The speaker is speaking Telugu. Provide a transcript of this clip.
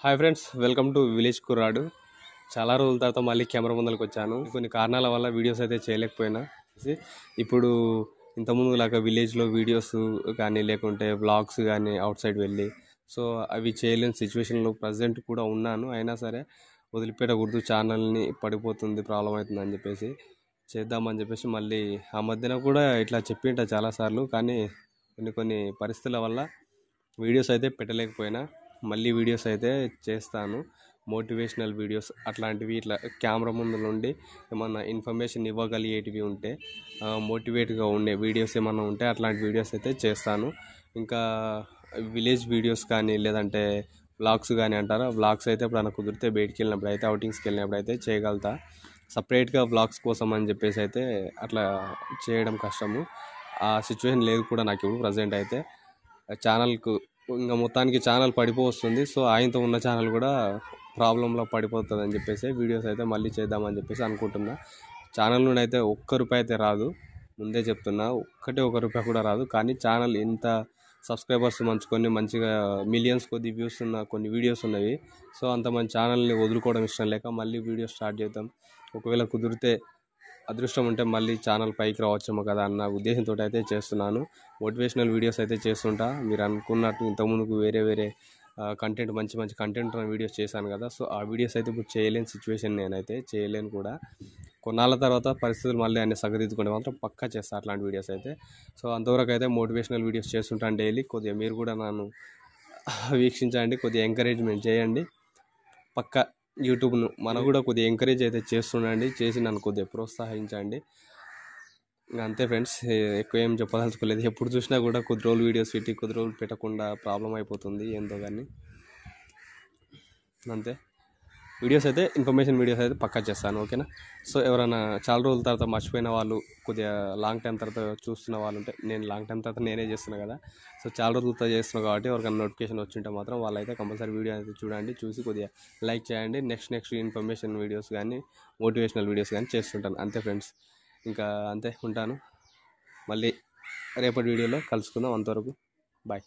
hi friends welcome to village కుర్రాడు చాలా రోజుల తర్వాత మళ్ళీ కెమెరా ముందరికి వచ్చాను కొన్ని కారణాల వల్ల వీడియోస్ అయితే చేయలేకపోయినా ఇప్పుడు ఇంతకుముందు లాగా విలేజ్లో వీడియోస్ కానీ లేకుంటే బ్లాగ్స్ కానీ అవుట్ సైడ్ వెళ్ళి సో అవి చేయలేని సిచ్యువేషన్లో ప్రజెంట్ కూడా ఉన్నాను అయినా సరే వదిలిపెట్టకూడదు ఛానల్ని పడిపోతుంది ప్రాబ్లం అవుతుంది అని చెప్పేసి చేద్దామని చెప్పేసి మళ్ళీ ఆ మధ్యన కూడా ఇట్లా చెప్పింట చాలాసార్లు కానీ కొన్ని కొన్ని పరిస్థితుల వల్ల వీడియోస్ అయితే పెట్టలేకపోయినా మళ్ళీ వీడియోస్ అయితే చేస్తాను మోటివేషనల్ వీడియోస్ అట్లాంటివి ఇట్లా కెమెరా ముందు నుండి ఏమన్నా ఇన్ఫర్మేషన్ ఇవ్వగలిగేటివి ఉంటే మోటివేట్గా ఉండే వీడియోస్ ఏమన్నా ఉంటే అట్లాంటి వీడియోస్ అయితే చేస్తాను ఇంకా విలేజ్ వీడియోస్ కానీ లేదంటే వ్లాగ్స్ కానీ అంటారా వ్లాగ్స్ అయితే నాకు కుదిరితే బయటికి వెళ్ళినప్పుడు అయితే అవుటింగ్స్కి వెళ్ళినప్పుడు అయితే చేయగలుగుతా సపరేట్గా వ్లాగ్స్ కోసం అని చెప్పేసి అయితే అట్లా చేయడం కష్టము ఆ సిచ్యువేషన్ లేదు కూడా నాకు ఇప్పుడు ప్రజెంట్ అయితే ఛానల్కు ఇంకా మొత్తానికి ఛానల్ వస్తుంది సో ఆయనతో ఉన్న ఛానల్ కూడా ప్రాబ్లంలో పడిపోతుంది అని చెప్పేసి వీడియోస్ అయితే మళ్ళీ చేద్దామని చెప్పేసి అనుకుంటున్నా ఛానల్ నుండి అయితే ఒక్క రూపాయి అయితే రాదు ముందే చెప్తున్నా ఒక్కటే ఒక రూపాయి కూడా రాదు కానీ ఛానల్ ఇంత సబ్స్క్రైబర్స్ మంచి కొన్ని మంచిగా మిలియన్స్ కొద్ది వ్యూస్ ఉన్న కొన్ని వీడియోస్ ఉన్నవి సో అంత మంచి ఛానల్ని వదులుకోవడం ఇష్టం లేక మళ్ళీ వీడియో స్టార్ట్ చేద్దాం ఒకవేళ కుదిరితే అదృష్టం ఉంటే మళ్ళీ ఛానల్ పైకి రావచ్చేమో కదా అన్న ఉద్దేశంతో అయితే చేస్తున్నాను మోటివేషనల్ వీడియోస్ అయితే చేస్తుంటా మీరు అనుకున్నట్టు ఇంతకుముందుకు వేరే వేరే కంటెంట్ మంచి మంచి కంటెంట్ వీడియోస్ చేశాను కదా సో ఆ వీడియోస్ అయితే ఇప్పుడు చేయలేని సిచ్యువేషన్ నేనైతే చేయలేను కూడా కొన్నాళ్ళ తర్వాత పరిస్థితులు మళ్ళీ అన్ని సగదిద్దుకుంటే మాత్రం పక్కా చేస్తాను అట్లాంటి వీడియోస్ అయితే సో అంతవరకు అయితే మోటివేషనల్ వీడియోస్ చేస్తుంటాను డైలీ కొద్దిగా మీరు కూడా నన్ను వీక్షించండి కొద్దిగా ఎంకరేజ్మెంట్ చేయండి పక్కా యూట్యూబ్ను మనం కూడా కొద్దిగా ఎంకరేజ్ అయితే చేస్తుండండి చేసి నన్ను కొద్దిగా ప్రోత్సహించండి అంతే ఫ్రెండ్స్ ఎక్కువ ఏం చెప్పదలుచుకోలేదు ఎప్పుడు చూసినా కూడా కొద్ది రోజులు వీడియోస్ పెట్టి కొద్ది రోజులు పెట్టకుండా ప్రాబ్లం అయిపోతుంది ఏందో కానీ అంతే వీడియోస్ అయితే ఇన్ఫర్మేషన్ వీడియోస్ అయితే పక్కా చేస్తాను ఓకేనా సో ఎవరైనా చాలా రోజుల తర్వాత మర్చిపోయిన వాళ్ళు కొద్దిగా లాంగ్ టైం తర్వాత చూస్తున్న వాళ్ళు ఉంటే నేను లాంగ్ టైం తర్వాత నేనే చేస్తున్నా కదా సో చాలా రోజుల తర్వాత చేస్తున్నా కాబట్టి ఎవరికైనా నోటిఫికేషన్ వచ్చింటే మాత్రం వాళ్ళైతే కంపల్సరీ వీడియో అయితే చూడండి చూసి కొద్దిగా లైక్ చేయండి నెక్స్ట్ నెక్స్ట్ ఇన్ఫర్మేషన్ వీడియోస్ కానీ మోటివేషనల్ వీడియోస్ కానీ చేస్తుంటాను అంతే ఫ్రెండ్స్ ఇంకా అంతే ఉంటాను మళ్ళీ రేపటి వీడియోలో కలుసుకుందాం అంతవరకు బాయ్